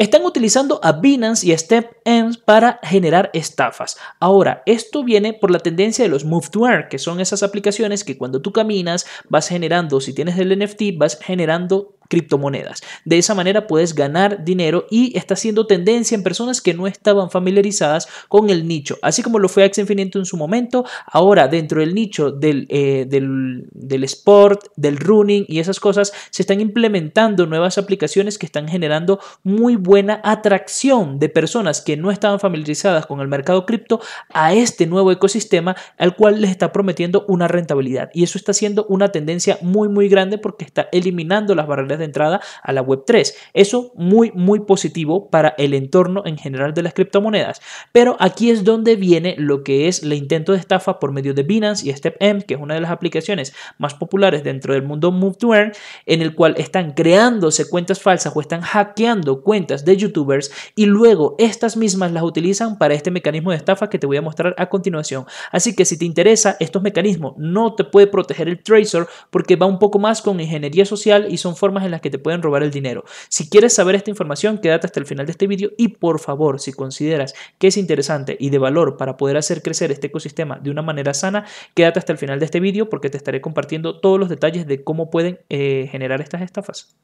Están utilizando a Binance y a Ends para generar estafas. Ahora, esto viene por la tendencia de los Move to Earn, que son esas aplicaciones que cuando tú caminas vas generando, si tienes el NFT, vas generando criptomonedas. De esa manera puedes ganar dinero y está haciendo tendencia en personas que no estaban familiarizadas con el nicho. Así como lo fue Axie Infinito en su momento, ahora dentro del nicho eh, del, del sport, del running y esas cosas, se están implementando nuevas aplicaciones que están generando muy buena atracción de personas que no estaban familiarizadas con el mercado cripto a este nuevo ecosistema al cual les está prometiendo una rentabilidad. Y eso está siendo una tendencia muy, muy grande porque está eliminando las barreras de entrada a la Web3. Eso muy, muy positivo para el entorno en general de las criptomonedas. Pero aquí es donde viene lo que es el intento de estafa por medio de Binance y StepM, que es una de las aplicaciones más populares dentro del mundo Move to Earn, en el cual están creándose cuentas falsas o están hackeando cuentas de youtubers y luego estas mismas las utilizan para este mecanismo de estafa que te voy a mostrar a continuación. Así que si te interesa estos mecanismos, no te puede proteger el Tracer porque va un poco más con ingeniería social y son formas las que te pueden robar el dinero. Si quieres saber esta información, quédate hasta el final de este vídeo y por favor, si consideras que es interesante y de valor para poder hacer crecer este ecosistema de una manera sana, quédate hasta el final de este vídeo porque te estaré compartiendo todos los detalles de cómo pueden eh, generar estas estafas.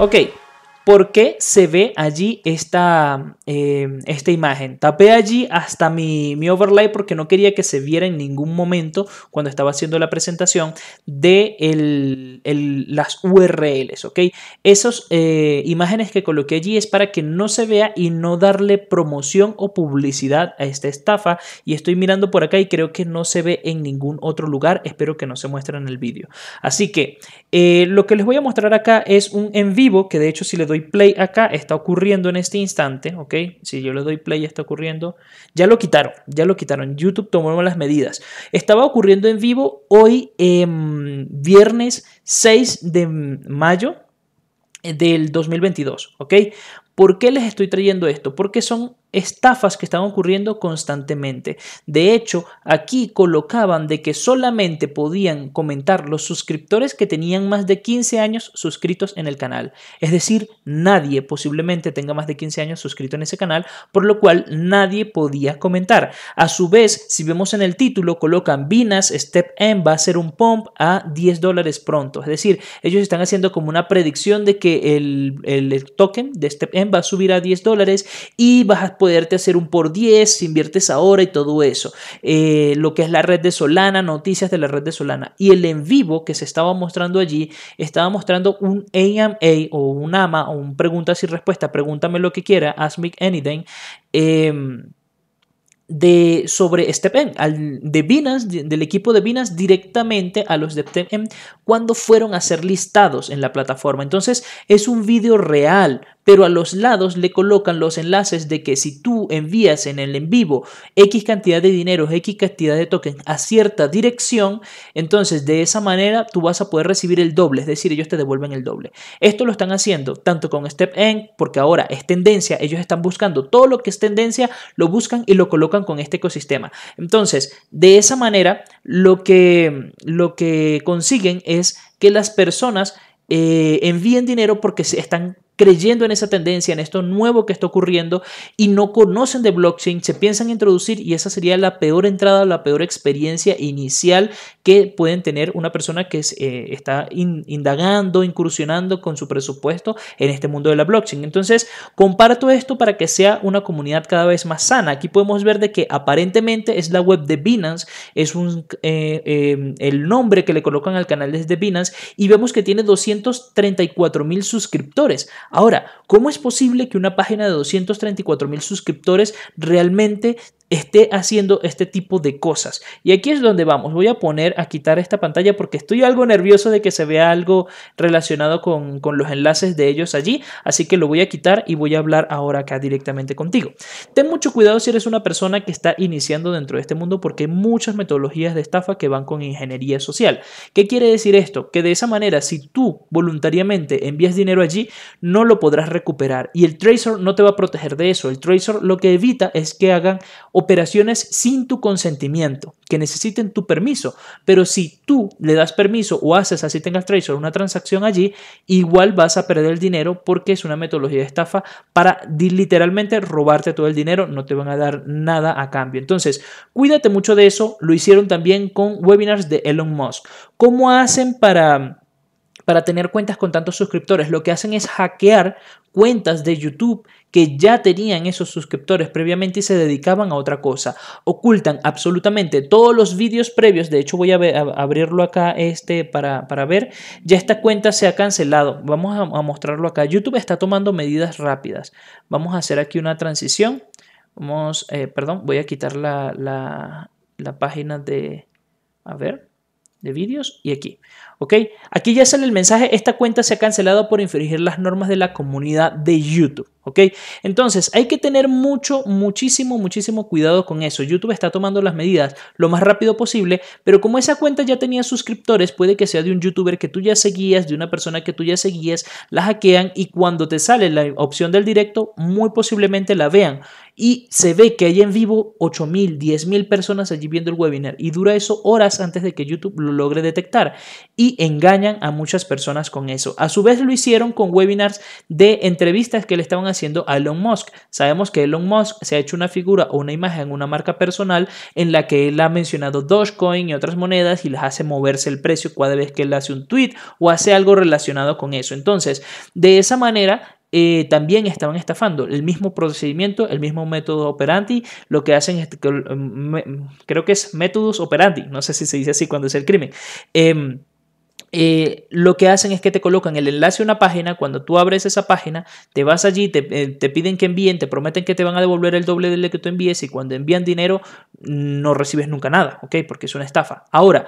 Ok, ¿Por qué se ve allí esta, em, esta imagen? Tapé allí hasta mi, overlay porque no quería que se viera en ningún momento cuando estaba haciendo la presentación de las URLs, ¿ok? Esas eh, imágenes que coloqué allí es para que no se vea y no darle promoción o publicidad a esta estafa. Y estoy mirando por acá y creo que no se ve en ningún otro lugar. Espero que no se muestre en el vídeo. Así que eh, lo que les voy a mostrar acá es un en vivo que de hecho si le doy play acá, está ocurriendo en este instante, ¿ok? Si yo le doy play, está ocurriendo. Ya lo quitaron, ya lo quitaron. YouTube tomó las medidas. Estaba ocurriendo en vivo hoy, em, viernes 6 de mayo del 2022, ¿ok? ¿Por qué les estoy trayendo esto? Porque son estafas que estaban ocurriendo constantemente. De hecho, aquí colocaban de que solamente podían comentar los suscriptores que tenían más de 15 años suscritos en el canal. Es decir, nadie posiblemente tenga más de 15 años suscrito en ese canal, por lo cual nadie podía comentar. A su vez, si vemos en el título, colocan Vinas Step M va a ser un pump a 10 dólares pronto. Es decir, ellos están haciendo como una predicción de que el, el token de Step M va a subir a 10 dólares y vas a poder poderte hacer un por 10 si inviertes ahora y todo eso. Eh, lo que es la red de Solana, noticias de la red de Solana. Y el en vivo que se estaba mostrando allí, estaba mostrando un AMA o un AMA o un preguntas y respuestas, pregúntame lo que quiera, ask me anything. Em, de, sobre StepM, al, de Binance, del equipo de Binance directamente a los de cuando fueron a ser listados en la plataforma. Entonces es un video real pero a los lados le colocan los enlaces de que si tú envías en el en vivo X cantidad de dinero, X cantidad de tokens a cierta dirección, entonces de esa manera tú vas a poder recibir el doble, es decir, ellos te devuelven el doble. Esto lo están haciendo tanto con StepN, porque ahora es tendencia, ellos están buscando todo lo que es tendencia, lo buscan y lo colocan con este ecosistema. Entonces, de esa manera, lo que, lo que consiguen es que las personas eh, envíen dinero porque están creyendo en esa tendencia, en esto nuevo que está ocurriendo y no conocen de blockchain, se piensan introducir y esa sería la peor entrada, la peor experiencia inicial que pueden tener una persona que eh, está indagando, incursionando con su presupuesto en este mundo de la blockchain. Entonces, comparto esto para que sea una comunidad cada vez más sana. Aquí podemos ver de que aparentemente es la web de Binance, es eh, em, el nombre que le colocan al canal de Binance y vemos que tiene 234 mil suscriptores. Ahora, ¿cómo es posible que una página de 234 mil suscriptores realmente esté haciendo este tipo de cosas. Y aquí es donde vamos. Voy a poner a quitar esta pantalla porque estoy algo nervioso de que se vea algo relacionado con, los enlaces de ellos allí. Así que lo voy a quitar y voy a hablar ahora acá directamente contigo. Ten mucho cuidado si eres una persona que está iniciando dentro de este mundo porque hay muchas metodologías de estafa que van con ingeniería social. ¿Qué quiere decir esto? Que de esa manera, si tú voluntariamente envías dinero allí, no lo podrás recuperar. Y el Tracer no te va a proteger de eso. El Tracer lo que evita es que hagan operaciones sin tu consentimiento, que necesiten tu permiso, pero si tú le das permiso o haces así tengas Tracer una transacción allí, igual vas a perder el dinero porque es una metodología de estafa para literalmente robarte todo el dinero, no te van a dar nada a cambio. Entonces, cuídate mucho de eso, lo hicieron también con webinars de Elon Musk. ¿Cómo hacen para para tener cuentas con tantos suscriptores. Lo que hacen es hackear cuentas de YouTube que ya tenían esos suscriptores previamente y se dedicaban a otra cosa. Ocultan absolutamente todos los vídeos previos. De hecho, voy a, abrirlo acá este para, ver. Ya esta cuenta se ha cancelado. Vamos a, mostrarlo acá. YouTube está tomando medidas rápidas. Vamos a hacer aquí una transición. Vamos, eh, perdón, voy a quitar la, la, la, página de, a ver, de vídeos y aquí. ¿Ok? Aquí ya sale el mensaje, esta cuenta se ha cancelado por infringir las normas de la comunidad de YouTube. ¿Ok? Entonces hay que tener mucho, muchísimo, muchísimo cuidado con eso. YouTube está tomando las medidas lo más rápido posible, pero como esa cuenta ya tenía suscriptores, puede que sea de un youtuber que tú ya seguías, de una persona que tú ya seguías, la hackean y cuando te sale la opción del directo, muy posiblemente la vean. Y se ve que hay en vivo 8.000, 10.000 personas allí viendo el webinar y dura eso horas antes de que YouTube lo logre detectar. Y engañan a muchas personas con eso. A su vez lo hicieron con webinars de entrevistas que le estaban haciendo a Elon Musk. Sabemos que Elon Musk se ha hecho una figura o una imagen, una marca personal en la que él ha mencionado Dogecoin y otras monedas y las hace moverse el precio cada vez que él hace un tweet o hace algo relacionado con eso. Entonces, de esa manera eh, también estaban estafando. El mismo procedimiento, el mismo método operandi, lo que hacen es, mm, creo que es métodos operandi, no sé si se dice así cuando es el crimen. Em, eh, lo que hacen es que te colocan el enlace a una página, cuando tú abres esa página, te vas allí, eh, te, piden que envíen, te prometen que te van a devolver el doble del que tú envíes y cuando envían dinero no recibes nunca nada, ¿ok? Porque es una estafa. Ahora,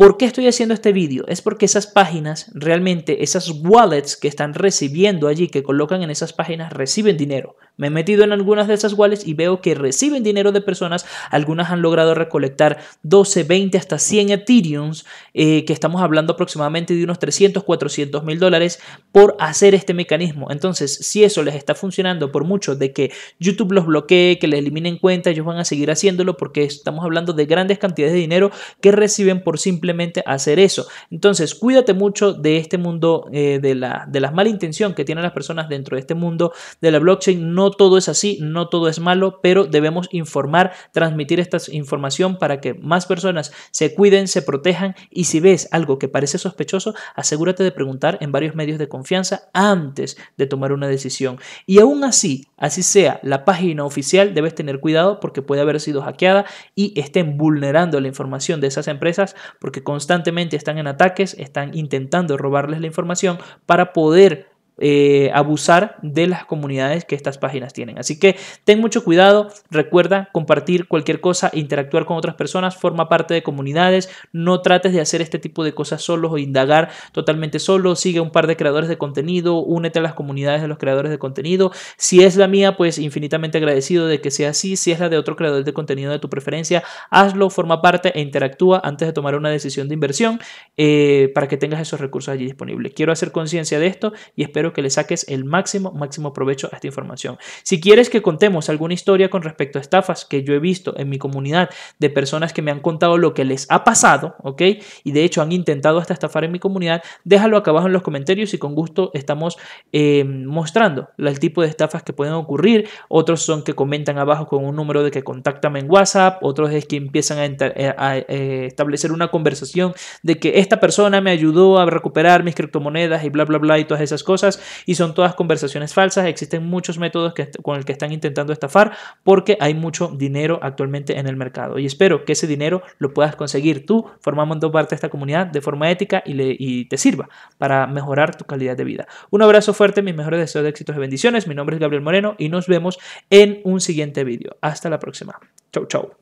¿Por qué estoy haciendo este vídeo? Es porque esas páginas, realmente esas wallets que están recibiendo allí, que colocan en esas páginas, reciben dinero. Me he metido en algunas de esas wallets y veo que reciben dinero de personas. Algunas han logrado recolectar 12, 20, hasta 100 Ethereums, eh, que estamos hablando aproximadamente de unos 300, 400 mil dólares por hacer este mecanismo. Entonces, si eso les está funcionando por mucho de que YouTube los bloquee, que les eliminen cuenta, ellos van a seguir haciéndolo porque estamos hablando de grandes cantidades de dinero que reciben por simple hacer eso. Entonces, cuídate mucho de este mundo, eh, de, la, de la mala intención que tienen las personas dentro de este mundo de la blockchain. No todo es así, no todo es malo, pero debemos informar, transmitir esta información para que más personas se cuiden, se protejan y si ves algo que parece sospechoso, asegúrate de preguntar en varios medios de confianza antes de tomar una decisión. Y aún así, así sea la página oficial, debes tener cuidado porque puede haber sido hackeada y estén vulnerando la información de esas empresas porque constantemente están en ataques, están intentando robarles la información para poder eh, abusar de las comunidades que estas páginas tienen. Así que ten mucho cuidado, recuerda compartir cualquier cosa, interactuar con otras personas, forma parte de comunidades, no trates de hacer este tipo de cosas solos o indagar totalmente solo, sigue un par de creadores de contenido, únete a las comunidades de los creadores de contenido. Si es la mía, pues infinitamente agradecido de que sea así, si es la de otro creador de contenido de tu preferencia, hazlo, forma parte e interactúa antes de tomar una decisión de inversión eh, para que tengas esos recursos allí disponibles. Quiero hacer conciencia de esto y espero que le saques el máximo, máximo provecho a esta información. Si quieres que contemos alguna historia con respecto a estafas que yo he visto en mi comunidad de personas que me han contado lo que les ha pasado, ¿ok? Y de hecho han intentado hasta estafar en mi comunidad, déjalo acá abajo en los comentarios y con gusto estamos eh, mostrando el tipo de estafas que pueden ocurrir. Otros son que comentan abajo con un número de que contáctame en WhatsApp, otros es que empiezan a, eh, a eh, establecer una conversación de que esta persona me ayudó a recuperar mis criptomonedas y bla, bla, bla y todas esas cosas y son todas conversaciones falsas. Existen muchos métodos con el que están intentando estafar porque hay mucho dinero actualmente en el mercado y espero que ese dinero lo puedas conseguir tú formando parte de esta comunidad de forma ética y, y te sirva para mejorar tu calidad de vida. Un abrazo fuerte, mis mejores deseos de éxitos y bendiciones. Mi nombre es Gabriel Moreno y nos vemos en un siguiente vídeo. Hasta la próxima. Chau, chau.